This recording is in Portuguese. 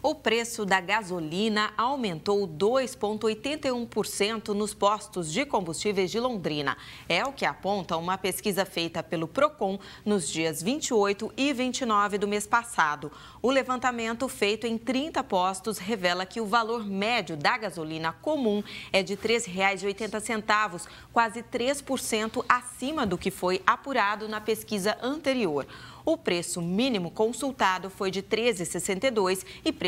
O preço da gasolina aumentou 2,81% nos postos de combustíveis de Londrina. É o que aponta uma pesquisa feita pelo Procon nos dias 28 e 29 do mês passado. O levantamento feito em 30 postos revela que o valor médio da gasolina comum é de R$ 3,80, quase 3% acima do que foi apurado na pesquisa anterior. O preço mínimo consultado foi de R$ 13,62 e preço